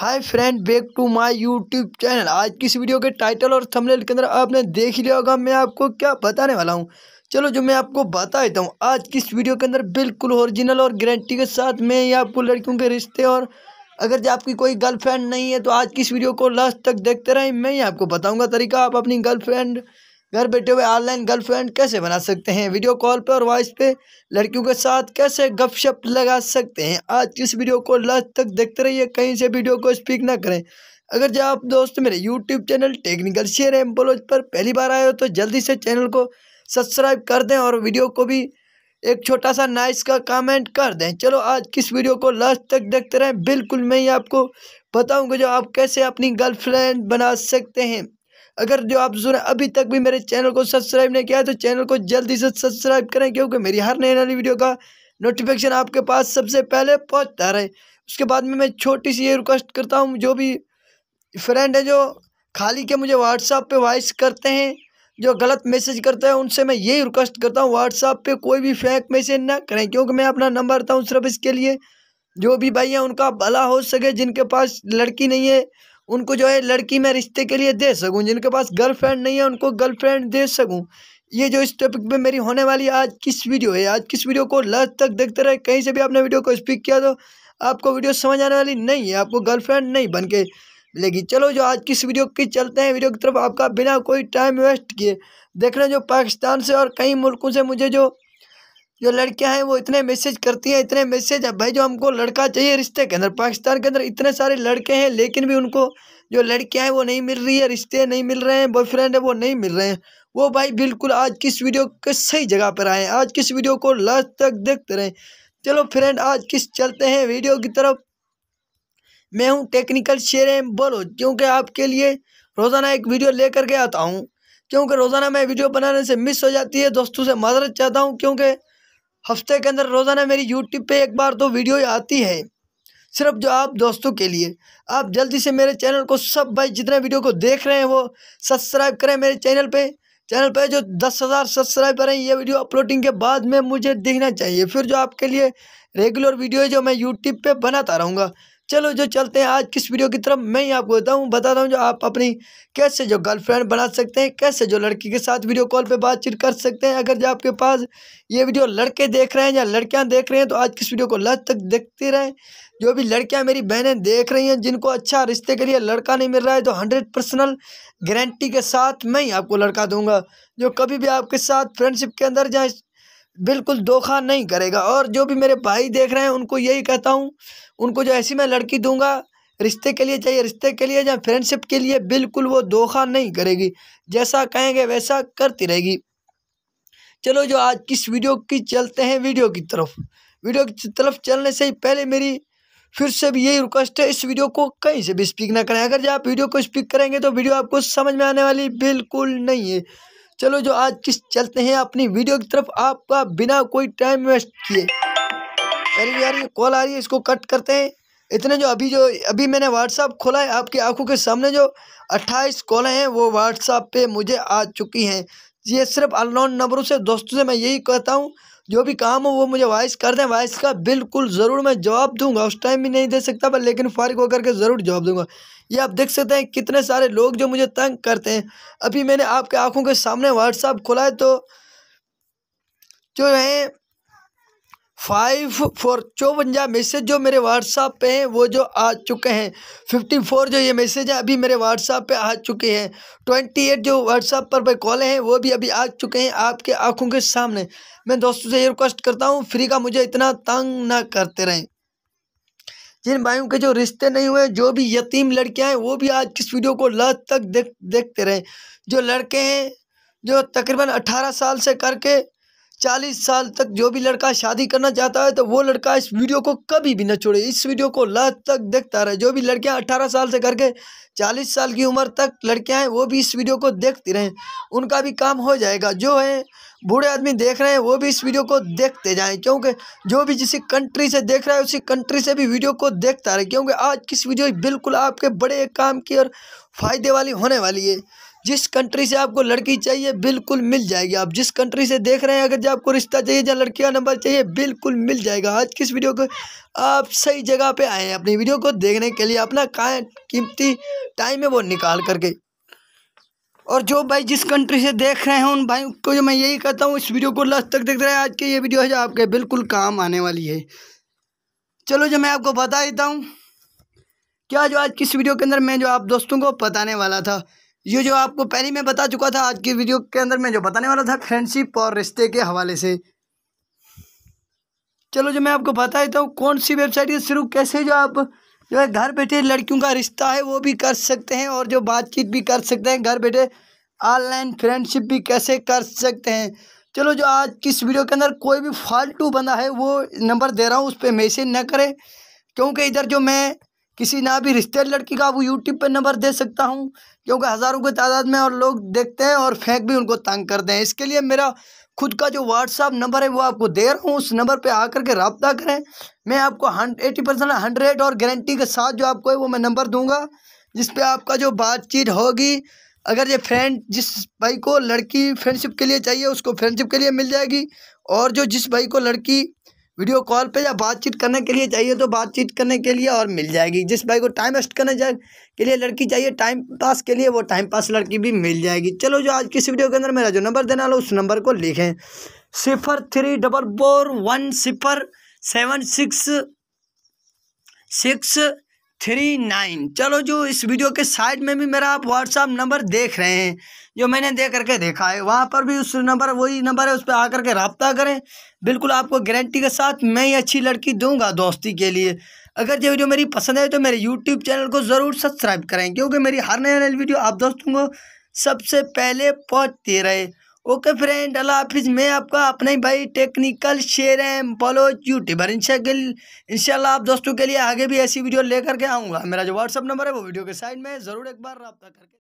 hi friend back to my YouTube channel आज की इस वीडियो के टाइटल और थंबनेल के अंदर आपने देख लिया होगा मैं आपको क्या बताने वाला हूँ चलो जो मैं आपको बता देता हूँ आज की इस वीडियो के अंदर बिल्कुल ओरिजिनल और गारंटी के साथ मैं ये आपको लड़कियों के रिश्ते और अगर जो आपकी कोई गर्लफ्रेंड नहीं है तो आज की इस वीडियो को लास्ट तक देखते रहें मैं ही आपको बताऊँगा तरीका आप अपनी गर्लफ्रेंड घर बैठे हुए ऑनलाइन गर्लफ्रेंड कैसे बना सकते हैं वीडियो कॉल पर और वॉइस पे लड़कियों के साथ कैसे गपशप लगा सकते हैं आज इस वीडियो को लास्ट तक देखते रहिए कहीं से वीडियो को स्पीक ना करें अगर जब आप दोस्त मेरे यूट्यूब चैनल टेक्निकल शेयर एम्पोलॉज पर पहली बार आए हो तो जल्दी से चैनल को सब्सक्राइब कर दें और वीडियो को भी एक छोटा सा नाइस का कमेंट कर दें चलो आज किस वीडियो को लास्ट तक देखते रहें बिल्कुल मैं ही आपको बताऊंगा जो आप कैसे अपनी गर्लफ्रेंड बना सकते हैं अगर जो आप जो अभी तक भी मेरे चैनल को सब्सक्राइब नहीं किया है तो चैनल को जल्दी से सब्सक्राइब करें क्योंकि मेरी हर नई नई वीडियो का नोटिफिकेशन आपके पास सबसे पहले पहुंचता रहे उसके बाद में मैं छोटी सी ये रिक्वेस्ट करता हूँ जो भी फ्रेंड है जो खाली के मुझे व्हाट्सअप पर वॉइस करते हैं जो गलत मैसेज करते हैं उनसे मैं यही रिक्वेस्ट करता हूँ व्हाट्सअप पे कोई भी फेंक मैसेज ना करें क्योंकि मैं अपना नंबर देता हूँ सिर्फ इसके लिए जो भी भाई हैं उनका भला हो सके जिनके पास लड़की नहीं है उनको जो है लड़की मैं रिश्ते के लिए दे सकूँ जिनके पास गर्लफ्रेंड नहीं है उनको गर्लफ्रेंड दे सकूँ ये जो इस टॉपिक पे मेरी होने वाली आज किस वीडियो है आज किस वीडियो को लास्ट तक देखते रहे कहीं से भी आपने वीडियो को स्पीक किया तो आपको वीडियो समझ आने वाली नहीं है आपको गर्लफ्रेंड नहीं बन के लेकिन चलो जो आज किस वीडियो की चलते हैं वीडियो की तरफ आपका बिना कोई टाइम वेस्ट किए देखना जो पाकिस्तान से और कई मुल्कों से मुझे जो जो लड़कियां हैं वो इतने मैसेज करती हैं इतने मैसेज है भाई जो हमको लड़का चाहिए रिश्ते के अंदर पाकिस्तान के अंदर इतने सारे लड़के हैं लेकिन भी उनको जो लड़कियां हैं वो नहीं मिल रही है रिश्ते नहीं मिल रहे हैं बॉयफ्रेंड है वो नहीं मिल रहे हैं वो भाई बिल्कुल आज किस वीडियो के सही जगह पर आए आज किस वीडियो को लास्ट तक देखते रहें चलो फ्रेंड आज किस चलते हैं वीडियो की तरफ मैं हूँ टेक्निकल शेर बोलो क्योंकि आपके लिए रोज़ाना एक वीडियो लेकर के आता हूँ क्योंकि रोज़ाना मैं वीडियो बनाने से मिस हो जाती है दोस्तों से माजरत चाहता हूँ क्योंकि हफ्ते के अंदर रोज़ाना मेरी यूट्यूब पे एक बार दो वीडियो आती है सिर्फ जो आप दोस्तों के लिए आप जल्दी से मेरे चैनल को सब भाई जितने वीडियो को देख रहे हैं वो सब्सक्राइब करें मेरे चैनल पे चैनल पे जो दस हज़ार सब्सक्राइब करें ये वीडियो अपलोडिंग के बाद में मुझे देखना चाहिए फिर जो आपके लिए रेगुलर वीडियो जो मैं यूट्यूब पर बनाता रहूँगा चलो जो चलते हैं आज किस वीडियो की तरफ मैं ही आपको बताऊँ बताता हूँ जो आप अपनी कैसे जो गर्लफ्रेंड बना सकते हैं कैसे जो लड़की के साथ वीडियो कॉल पे बातचीत कर सकते हैं अगर जो आपके पास ये वीडियो लड़के देख रहे हैं या लड़कियाँ देख रहे हैं तो आज किस वीडियो को लास्ट तक देखते रहें जो भी लड़कियाँ मेरी बहनें देख रही हैं जिनको अच्छा रिश्ते के लिए लड़का नहीं मिल रहा है तो हंड्रेड पर्सनल गारंटी के साथ मैं ही आपको लड़का दूंगा जो कभी भी आपके साथ फ्रेंडशिप के अंदर या बिल्कुल धोखा नहीं करेगा और जो भी मेरे भाई देख रहे हैं उनको यही कहता हूँ उनको जो ऐसी मैं लड़की दूंगा रिश्ते के लिए चाहिए रिश्ते के लिए या फ्रेंडशिप के लिए बिल्कुल वो धोखा नहीं करेगी जैसा कहेंगे वैसा करती रहेगी चलो जो आज किस वीडियो की चलते हैं वीडियो की तरफ वीडियो की तरफ चलने से ही पहले मेरी फिर से भी यही रिक्वेस्ट है इस वीडियो को कहीं से भी स्पीक ना करें अगर जो आप वीडियो को स्पीक करेंगे तो वीडियो आपको समझ में आने वाली बिल्कुल नहीं है चलो जो आज किस चलते हैं अपनी वीडियो की तरफ आपका बिना कोई टाइम वेस्ट किए अरे यार ये कॉल आ रही है इसको कट करते हैं इतने जो अभी जो अभी मैंने व्हाट्सअप खोला है आपकी आंखों के सामने जो 28 कॉलें हैं वो व्हाट्सअप पे मुझे आ चुकी हैं ये सिर्फ अननोन नंबरों से दोस्तों से मैं यही कहता हूँ जो भी काम हो वो मुझे वॉइस कर दें वॉइस का बिल्कुल ज़रूर मैं जवाब दूंगा उस टाइम भी नहीं दे सकता पर लेकिन फारिग होकर के ज़रूर जवाब दूंगा ये आप देख सकते हैं कितने सारे लोग जो मुझे तंग करते हैं अभी मैंने आपके आँखों के सामने व्हाट्सअप खुला है तो जो है फाइव फोर चौवंजा मैसेज जो मेरे व्हाट्सअप पे हैं वो जो आ चुके हैं फिफ्टी फोर जो ये मैसेज हैं अभी मेरे व्हाट्सअप पे आ चुके हैं ट्वेंटी एट जो व्हाट्सअप पर भाई कॉल हैं वो भी अभी आ चुके हैं आपके आंखों के सामने मैं दोस्तों से ये रिक्वेस्ट करता हूँ फ्री का मुझे इतना तंग ना करते रहें जिन भाइयों के जो रिश्ते नहीं हुए जो भी यतीम लड़कियाँ हैं वो भी आज किस वीडियो को लास्ट तक देख देखते रहें जो लड़के हैं जो तकरीबन अट्ठारह साल से करके चालीस साल तक जो भी लड़का शादी करना चाहता है तो वो लड़का इस वीडियो को कभी भी न छोड़े इस वीडियो को लास्ट तक देखता रहे जो भी लड़कियां अट्ठारह साल से करके चालीस साल की उम्र तक लड़कियां हैं वो भी इस वीडियो को देखती रहें उनका भी काम हो जाएगा जो है बूढ़े आदमी देख रहे हैं वो भी इस वीडियो को देखते जाएँ क्योंकि जो भी जिस कंट्री से देख रहा है उसी कंट्री से भी वीडियो को देखता रहे क्योंकि आज किस वीडियो बिल्कुल आपके बड़े काम की और फ़ायदे वाली होने वाली है जिस कंट्री से आपको लड़की चाहिए बिल्कुल मिल जाएगी आप जिस कंट्री से देख रहे हैं अगर जो आपको रिश्ता चाहिए जहाँ लड़की का नंबर चाहिए बिल्कुल मिल जाएगा आज किस वीडियो को आप सही जगह पे आए हैं अपनी वीडियो को देखने के लिए अपना का कीमती टाइम है वो निकाल करके और जो भाई जिस कंट्री से देख रहे हैं उन भाई को जो मैं यही कहता हूँ इस वीडियो को लास्ट तक देख रहे हैं आज की ये वीडियो है जो आपके बिल्कुल काम आने वाली है चलो जो मैं आपको बता देता हूँ क्या जो आज किस वीडियो के अंदर मैं जो आप दोस्तों को बताने वाला था ये जो आपको पहले मैं बता चुका था आज की वीडियो के अंदर मैं जो बताने वाला था फ्रेंडशिप और रिश्ते के हवाले से चलो जो मैं आपको बता देता हूँ कौन सी वेबसाइट के शुरू कैसे जो आप जो है घर बैठे लड़कियों का रिश्ता है वो भी कर सकते हैं और जो बातचीत भी कर सकते हैं घर बैठे ऑनलाइन फ्रेंडशिप भी कैसे कर सकते हैं चलो जो आज किस वीडियो के अंदर कोई भी फालतू बंदा है वो नंबर दे रहा हूँ उस पर मैसेज ना करें क्योंकि इधर जो मैं किसी ना भी रिश्ते लड़की का वो यूट्यूब पे नंबर दे सकता हूँ क्योंकि हज़ारों की तादाद में और लोग देखते हैं और फेंक भी उनको तंग करते हैं इसके लिए मेरा खुद का जो व्हाट्सअप नंबर है वो आपको दे रहा हूँ उस नंबर पे आकर के रबता करें मैं आपको एटी परसेंट हंड्रेड और गारंटी के साथ जो आपको है वो मैं नंबर दूँगा जिस पर आपका जो बातचीत होगी अगर ये फ्रेंड जिस भाई को लड़की फ्रेंडशिप के लिए चाहिए उसको फ्रेंडशिप के लिए मिल जाएगी और जो जिस भाई को लड़की वीडियो कॉल पे या बातचीत करने के लिए चाहिए तो बातचीत करने के लिए और मिल जाएगी जिस भाई को टाइम वेस्ट करने जाए के लिए लड़की चाहिए टाइम पास के लिए वो टाइम पास लड़की भी मिल जाएगी चलो जो आज की इस वीडियो के अंदर मेरा जो नंबर देना लो उस नंबर को लिखें सिफर थ्री डबल फोर वन सिफर seven six six three nine चलो जो इस वीडियो के साइड में भी मेरा आप व्हाट्सअप नंबर देख रहे हैं जो मैंने दे करके देखा है वहाँ पर भी उस नंबर वही नंबर है उस पर आ के रबता करें बिल्कुल आपको गारंटी के साथ मैं ही अच्छी लड़की दूंगा दोस्ती के लिए अगर ये वीडियो मेरी पसंद आए तो मेरे यूट्यूब चैनल को ज़रूर सब्सक्राइब करें क्योंकि मेरी हर नई नई वीडियो आप दोस्तों को सबसे पहले पहुँचती रहे ओके फ्रेंड अल्लाह हाफिज़ मैं आपका अपने भाई टेक्निकल शेयर एम फॉलो यूट्यूबर इनशाला आप दोस्तों के लिए आगे भी ऐसी वीडियो लेकर के आऊँगा मेरा जो व्हाट्सअप नंबर है वो वीडियो के साइड में ज़रूर एक बार रब्ता करके